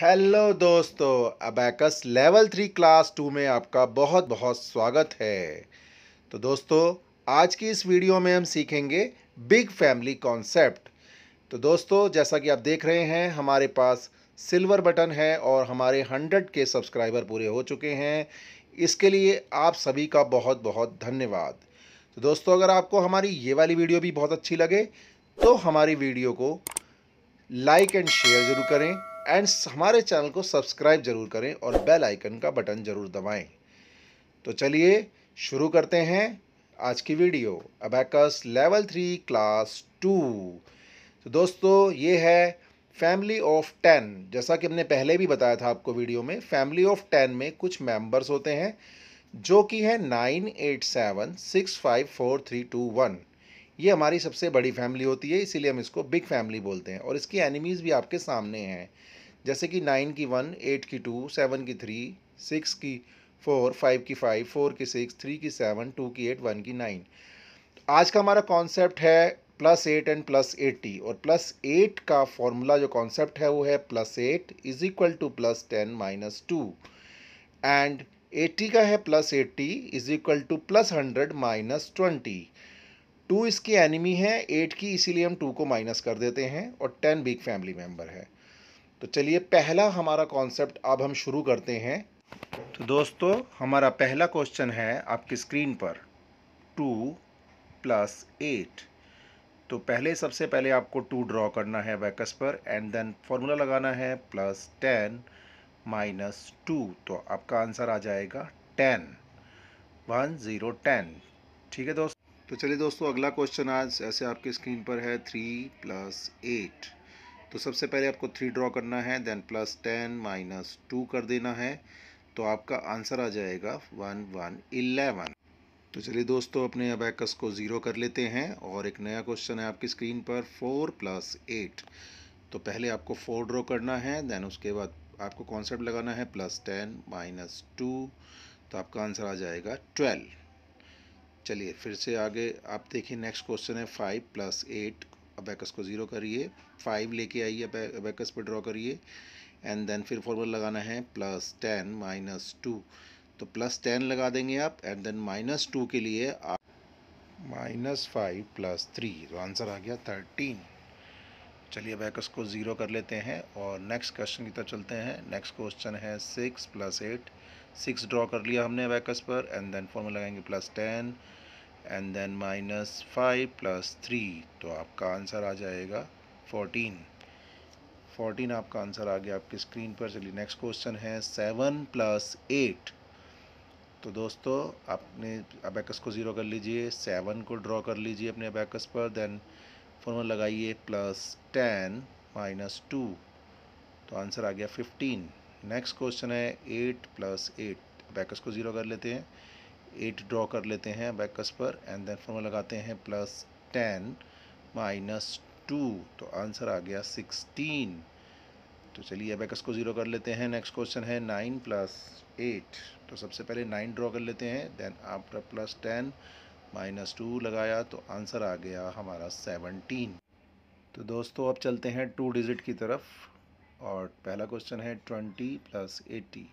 Hello दोस्तों abacus level three class two में आपका बहुत बहुत स्वागत है तो दोस्तों आज की इस वीडियो में हम सीखेंगे बिग फैमिली कॉन्सेप्ट तो दोस्तों जैसा कि आप देख रहे हैं हमारे पास सिल्वर बटन है और हमारे हंड्रेड के सब्सक्राइबर पूरे हो चुके हैं इसके लिए आप सभी का बहुत बहुत धन्यवाद तो दोस्तों अगर आपको हमारी ये वाली वीडियो भी बहुत अच्छी लगे तो हमारी वीडियो को लाइक एंड शेयर ज़रूर करें एंड हमारे चैनल को सब्सक्राइब जरूर करें और बेल आइकन का बटन जरूर दबाएं तो चलिए शुरू करते हैं आज की video abacus level three class two तो दोस्तों ये है फैमिली ऑफ टेन जैसा कि हमने पहले भी बताया था आपको वीडियो में फैमिली ऑफ टेन में कुछ मेंबर्स होते हैं जो कि है nine eight seven six five four three two one ये हमारी सबसे बड़ी फैमिली होती है इसीलिए हम इसको बिग फैमिली बोलते हैं और इसकी एनिमीज़ भी आपके सामने हैं जैसे कि नाइन की वन एट की टू सेवन की थ्री सिक्स की फोर फाइव की फाइव फोर की सिक्स थ्री की सेवन टू की एट वन की नाइन आज का हमारा कॉन्सेप्ट है plus eight and plus eighty और प्लस एट का फॉर्मूला जो कॉन्सेप्ट है वो है plus eight is equal to plus ten minus two and eighty का है plus eighty is equal to plus hundred minus twenty two इसकी एनिमी है एट की इसीलिए हम टू को माइनस कर देते हैं और टेन बिग फैमिली मेम्बर है तो चलिए पहला हमारा कॉन्सेप्ट अब हम शुरू करते हैं तो दोस्तों हमारा पहला क्वेश्चन है आपकी स्क्रीन पर टू प्लस एट तो पहले सबसे पहले आपको टू ड्रॉ करना है वैकस पर एंड देन फॉर्मूला लगाना है प्लस टेन माइनस टू तो आपका आंसर आ जाएगा टेन वन ज़ीरो टेन ठीक है दोस्त तो चलिए दोस्तों अगला क्वेश्चन आज ऐसे आपके स्क्रीन पर है थ्री प्लस एट तो सबसे पहले आपको थ्री ड्रॉ करना है then plus ten minus two कर देना है तो आपका आंसर आ जाएगा वन वन इलेवन तो चलिए दोस्तों अपने अबैकस को ज़ीरो कर लेते हैं और एक नया क्वेश्चन है आपकी स्क्रीन पर फोर प्लस एट तो पहले आपको फोर ड्रॉ करना है देन उसके बाद आपको कॉन्सेप्ट लगाना है प्लस टेन माइनस टू तो आपका आंसर आ जाएगा ट्वेल्व चलिए फिर से आगे आप देखिए नेक्स्ट क्वेश्चन है फाइव प्लस एट अबैकस को ज़ीरो करिए फाइव लेके आइए अबैकस पे ड्रॉ करिए एंड देन फिर फॉर्मूला लगाना है प्लस टेन माइनस टू तो प्लस टेन लगा देंगे आप एंड देन माइनस टू के लिए आप माइनस फाइव प्लस थ्री तो आंसर आ गया थर्टीन चलिए अबैकस को ज़ीरो कर लेते हैं और नेक्स्ट क्वेश्चन की तरफ चलते हैं नेक्स्ट क्वेश्चन है six plus eight six draw कर लिया हमने अबैकस पर एंड देन फॉर्मूला लगाएंगे plus ten and then minus five plus three तो आपका आंसर आ जाएगा फोर्टीन फोर्टीन आपका आंसर आ गया आपकी स्क्रीन पर चलिए नेक्स्ट क्वेश्चन है सेवन प्लस एट तो दोस्तों आपने अबैकस को ज़ीरो कर लीजिए सेवन को ड्रॉ कर लीजिए अपने अबैकस पर देन फॉर्मूला लगाइए प्लस टेन माइनस टू तो आंसर आ गया फिफ्टीन नेक्स्ट क्वेश्चन है एट प्लस एट अबैकस को ज़ीरो कर लेते हैं एट ड्रॉ कर लेते हैं बैकस पर एंड देन फॉर्मूला लगाते हैं प्लस टेन माइनस टू तो आंसर आ गया सिक्सटीन तो चलिए बैकस को ज़ीरो कर लेते हैं नेक्स्ट क्वेश्चन है नाइन प्लस एट तो सबसे पहले नाइन ड्रॉ कर लेते हैं then after plus ten minus two लगाया तो आंसर आ गया हमारा सेवनटीन तो दोस्तों अब चलते हैं टू डिजिट की तरफ और पहला क्वेश्चन है ट्वेंटी प्लस एटी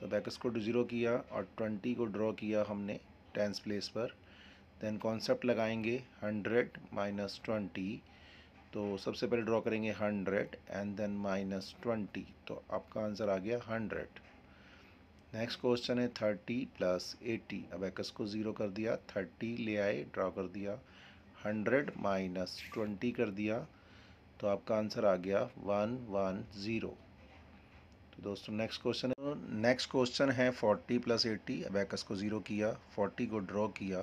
तो बैक स्कोर टू ज़ीरो किया और ट्वेंटी को ड्रॉ किया हमने टेंस प्लेस पर देन कॉन्सेप्ट लगाएंगे हंड्रेड माइनस ट्वेंटी तो सबसे पहले ड्रॉ करेंगे hundred and then minus twenty तो आपका आंसर आ गया हंड्रेड नेक्स्ट क्वेश्चन है थर्टी प्लस एटी अब एक्स को ज़ीरो कर दिया थर्टी ले आए ड्रॉ कर दिया हंड्रेड माइनस ट्वेंटी कर दिया तो आपका आंसर आ गया वन वन ज़ीरो तो, तो दोस्तों नेक्स्ट क्वेश्चन है नेक्स्ट क्वेश्चन है फोर्टी प्लस एट्टी अबैकस को ज़ीरो किया फोर्टी को ड्रॉ किया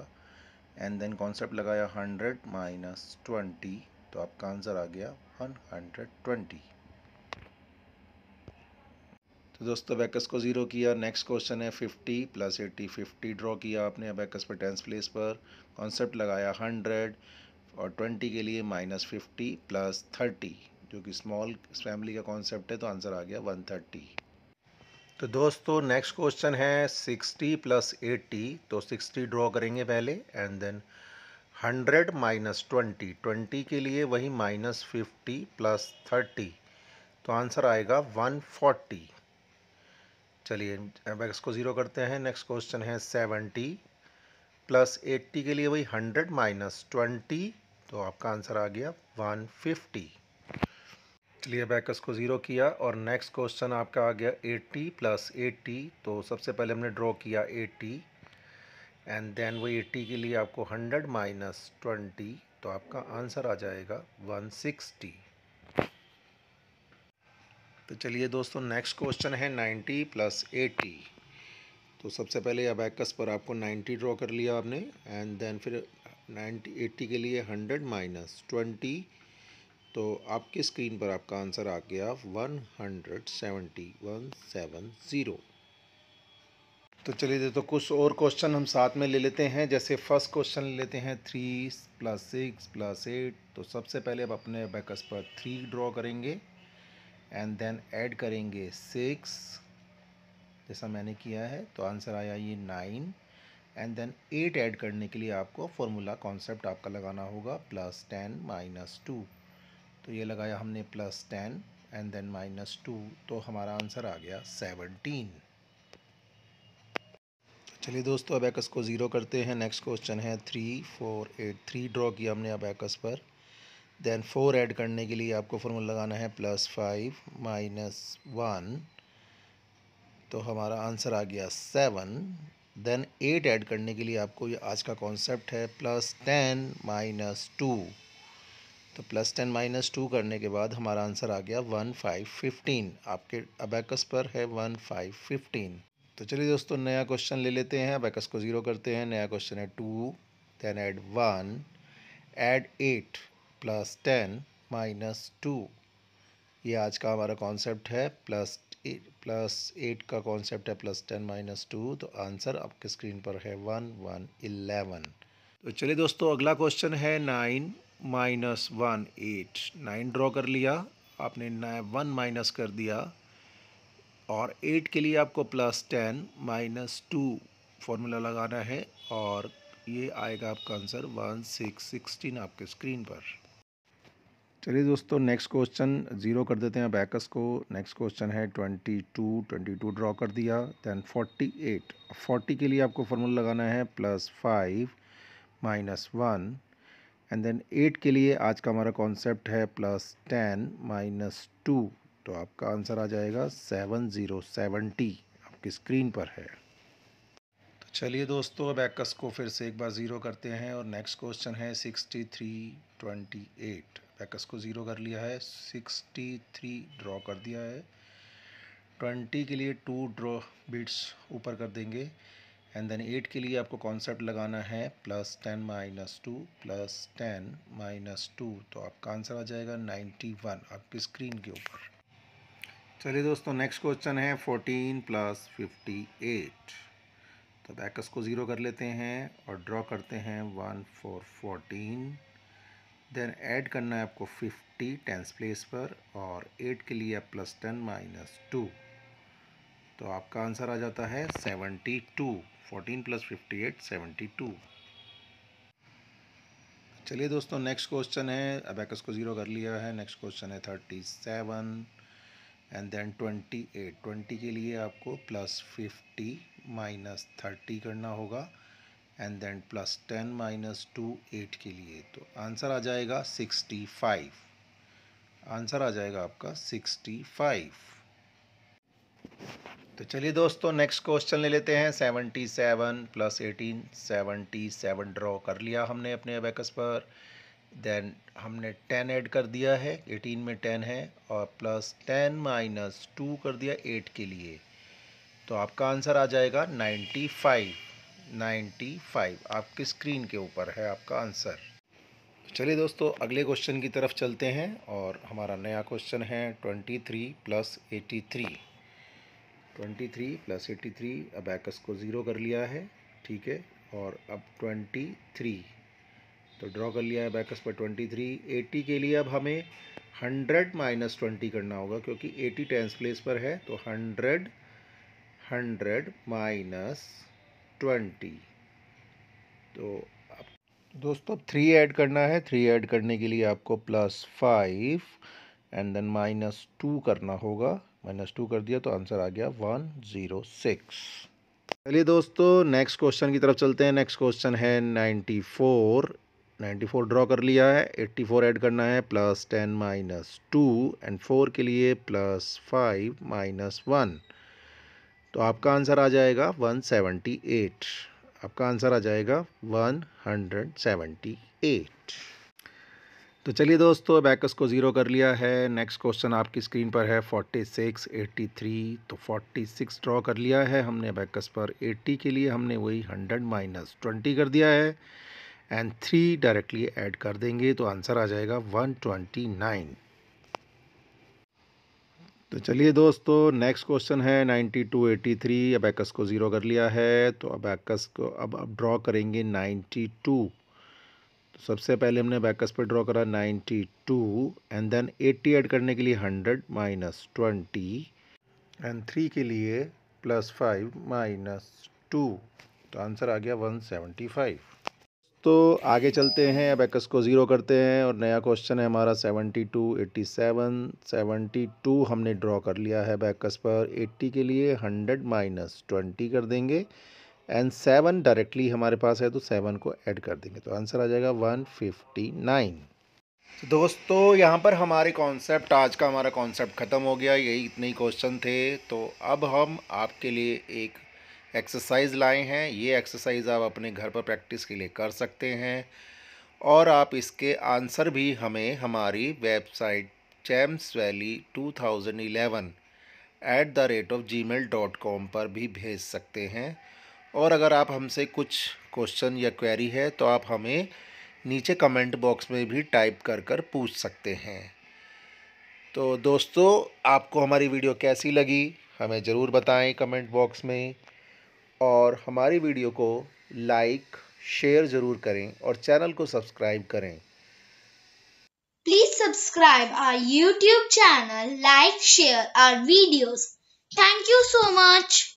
एंड देन कॉन्सेप्ट लगाया हंड्रेड माइनस ट्वेंटी तो आपका आंसर आ गया वन हंड्रेड ट्वेंटी तो दोस्तों अबैकस को ज़ीरो किया नेक्स्ट क्वेश्चन है fifty plus eighty fifty draw किया आपने अबैकस पर टेंस प्लेस पर कॉन्सेप्ट लगाया हंड्रेड और ट्वेंटी के लिए माइनस फिफ्टी प्लस थर्टी जो कि स्मॉल फैमिली का कॉन्सेप्ट है तो आंसर आ गया 130 तो दोस्तों नेक्स्ट क्वेश्चन है 60 प्लस एट्टी तो 60 ड्रॉ करेंगे पहले and then 100 minus twenty twenty के लिए वही माइनस फिफ्टी प्लस थर्टी तो आंसर आएगा 140 चलिए अब एक्स को ज़ीरो करते हैं नेक्स्ट क्वेश्चन है सेवेंटी प्लस एट्टी के लिए वही हंड्रेड माइनस ट्वेंटी तो आपका आंसर आ गया वन फिफ्टी चलिए बैक उसको ज़ीरो किया और नेक्स्ट क्वेश्चन आपका आ गया एट्टी प्लस एट्टी तो सबसे पहले हमने ड्रॉ किया एट्टी एंड देन वो एट्टी के लिए आपको हंड्रेड माइनस ट्वेंटी तो आपका आंसर आ जाएगा वन सिक्सटी तो चलिए दोस्तों नेक्स्ट क्वेश्चन है नाइन्टी प्लस एटी तो सबसे पहले अबैकस पर आपको नाइन्टी ड्रॉ कर लिया आपने एंड देन फिर नाइन्टी एट्टी के लिए हंड्रेड माइनस ट्वेंटी तो आपकी स्क्रीन पर आपका आंसर आ गया one hundred seventy one seven zero तो चलिए देखो तो कुछ और क्वेश्चन हम साथ में ले लेते हैं जैसे फर्स्ट क्वेश्चन ले लेते हैं three plus six plus eight तो सबसे पहले आप अपने बैकस पर थ्री ड्रॉ करेंगे एंड देन ऐड करेंगे सिक्स जैसा मैंने किया है तो आंसर आया ये nine and then eight add करने के लिए आपको फॉर्मूला कॉन्सेप्ट आपका लगाना होगा प्लस टेन माइनस टू तो ये लगाया हमने plus ten and then minus two तो हमारा आंसर आ गया सेवनटीन चलिए दोस्तों अब एक्स को ज़ीरो करते हैं नेक्स्ट क्वेश्चन है three four eight three draw किया हमने अब एक्स पर देन फोर ऐड करने के लिए आपको फॉर्मूला लगाना है प्लस फाइव माइनस वन तो हमारा आंसर आ गया सेवन देन एट ऐड करने के लिए आपको ये आज का कॉन्सेप्ट है प्लस टेन माइनस टू तो प्लस टेन माइनस टू करने के बाद हमारा आंसर आ गया वन फाइव फिफ्टीन आपके अबैकस पर है वन फाइव फिफ्टीन तो चलिए दोस्तों नया क्वेश्चन ले लेते हैं अबैकस को ज़ीरो करते हैं नया क्वेश्चन है two then add one add eight plus ten minus two ये आज का हमारा कॉन्सेप्ट है प्लस प्लस एट का कॉन्सेप्ट है प्लस टेन माइनस टू तो आंसर आपके स्क्रीन पर है वन वन इलेवन तो चलिए दोस्तों अगला क्वेश्चन है nine minus one eight nine draw कर लिया आपने वन माइनस कर दिया और एट के लिए आपको plus ten minus two formula लगाना है और ये आएगा आपका आंसर वन सिक्स सिक्सटीन आपके स्क्रीन पर चलिए दोस्तों नेक्स्ट क्वेश्चन ज़ीरो कर देते हैं बैकस को नेक्स्ट क्वेश्चन है twenty two twenty two draw कर दिया दैन फोर्टी एट फोर्टी के लिए आपको फार्मूला लगाना है plus five minus one and then eight के लिए आज का हमारा कॉन्सेप्ट है प्लस टेन माइनस टू तो आपका आंसर आ जाएगा सेवन ज़ीरो सेवेंटी आपकी स्क्रीन पर है तो चलिए दोस्तों अब एक्स को फिर से एक बार ज़ीरो करते हैं और नेक्स्ट क्वेश्चन है सिक्सटी थ्री ट्वेंटी एट एक्स को ज़ीरो कर लिया है सिक्सटी थ्री ड्रॉ कर दिया है ट्वेंटी के लिए टू ड्रॉ बिट्स ऊपर कर देंगे एंड देन एट के लिए आपको कॉन्सेप्ट लगाना है plus ten minus two plus ten minus two तो आपका आंसर आ जाएगा नाइन्टी वन आपकी स्क्रीन के ऊपर चलिए दोस्तों नेक्स्ट क्वेश्चन है फोर्टीन प्लस फिफ्टी एट तो बैकस को ज़ीरो कर लेते हैं और ड्रॉ करते हैं one four fourteen then add करना है आपको फिफ्टी टेंस प्लेस पर और एट के लिए प्लस टेन माइनस टू तो आपका आंसर आ जाता है seventy two fourteen plus fifty eight seventy two चलिए दोस्तों नेक्स्ट क्वेश्चन है अब एक्स को ज़ीरो कर लिया है नेक्स्ट क्वेश्चन है thirty seven and then twenty eight twenty के लिए आपको प्लस फिफ्टी माइनस थर्टी करना होगा and then plus ten minus two eight के लिए तो आंसर आ जाएगा सिक्सटी फाइव आंसर आ जाएगा आपका सिक्सटी फाइव तो चलिए दोस्तों नेक्स्ट क्वेश्चन ले लेते हैं seventy seven plus eighteen seventy seven draw कर लिया हमने अपने अबेकस पर देन हमने टेन ऐड कर दिया है एटीन में टेन है और प्लस टेन माइनस टू कर दिया एट के लिए तो आपका आंसर आ जाएगा नाइन्टी फाइव नाइन्टी फाइव आपके स्क्रीन के ऊपर है आपका आंसर चलिए दोस्तों अगले क्वेश्चन की तरफ चलते हैं और हमारा नया क्वेश्चन है twenty three plus eighty three twenty three plus eighty three अब एक्स को ज़ीरो कर लिया है ठीक है और अब ट्वेंटी थ्री तो ड्रॉ कर लिया है बैकस पर ट्वेंटी थ्री एटी के लिए अब हमें हंड्रेड माइनस ट्वेंटी करना होगा क्योंकि एटी टेंस प्लेस पर है तो हंड्रेड हंड्रेड माइनस ट्वेंटी तो अब दोस्तों थ्री ऐड करना है थ्री ऐड करने के लिए आपको plus five and then minus two करना होगा माइनस टू कर दिया तो आंसर आ गया वन ज़ीरो सिक्स चलिए दोस्तों नेक्स्ट क्वेश्चन की तरफ चलते हैं नेक्स्ट क्वेश्चन है ninety four ninety four draw कर लिया है एट्टी फोर ऐड करना है plus ten minus two and four के लिए प्लस फाइव माइनस वन तो आपका आंसर आ जाएगा वन सेवेंटी एट आपका आंसर आ जाएगा वन हंड्रेड सेवेंटी एट तो चलिए दोस्तों बैकस को ज़ीरो कर लिया है नेक्स्ट क्वेश्चन आपकी स्क्रीन पर है 46, 83 तो 46 ड्रॉ कर लिया है हमने बैकस पर 80 के लिए हमने वही 100 माइनस ट्वेंटी कर दिया है एंड थ्री डायरेक्टली ऐड कर देंगे तो आंसर आ जाएगा 129 तो चलिए दोस्तों नेक्स्ट क्वेश्चन है 92, 83 अबैकस को ज़ीरो कर लिया है तो अबैकस को अब अब ड्रॉ करेंगे टू तो सबसे पहले हमने बैकस पे ड्रॉ करा 92 एंड देन 80 ऐड करने के लिए 100 माइनस ट्वेंटी एंड थ्री के लिए प्लस फाइव माइनस टू तो आंसर आ गया 175 तो आगे चलते हैं अब एक्स को ज़ीरो करते हैं और नया क्वेश्चन है हमारा 72, 87, 72 हमने ड्रॉ कर लिया है बैकस पर 80 के लिए 100 माइनस ट्वेंटी कर देंगे एंड सेवन डायरेक्टली हमारे पास है तो सेवन को ऐड कर देंगे तो आंसर आ जाएगा वन फिफ्टी नाइन तो दोस्तों यहाँ पर हमारे कॉन्सेप्ट आज का हमारा कॉन्सेप्ट ख़त्म हो गया यही इतने ही क्वेश्चन थे तो अब हम आपके लिए एक एक्सरसाइज लाए हैं ये एक्सरसाइज आप अपने घर पर प्रैक्टिस के लिए कर सकते हैं और आप इसके आंसर भी हमें हमारी website champs valley two thousand eleven at the rate of G mail dot com पर भी भेज सकते हैं और अगर आप हमसे कुछ क्वेश्चन या क्वेरी है तो आप हमें नीचे कमेंट बॉक्स में भी टाइप कर कर पूछ सकते हैं तो दोस्तों आपको हमारी वीडियो कैसी लगी हमें ज़रूर बताएं कमेंट बॉक्स में और हमारी वीडियो को लाइक शेयर ज़रूर करें और चैनल को सब्सक्राइब करें Please subscribe our YouTube channel, like, share our videos. Thank you so much.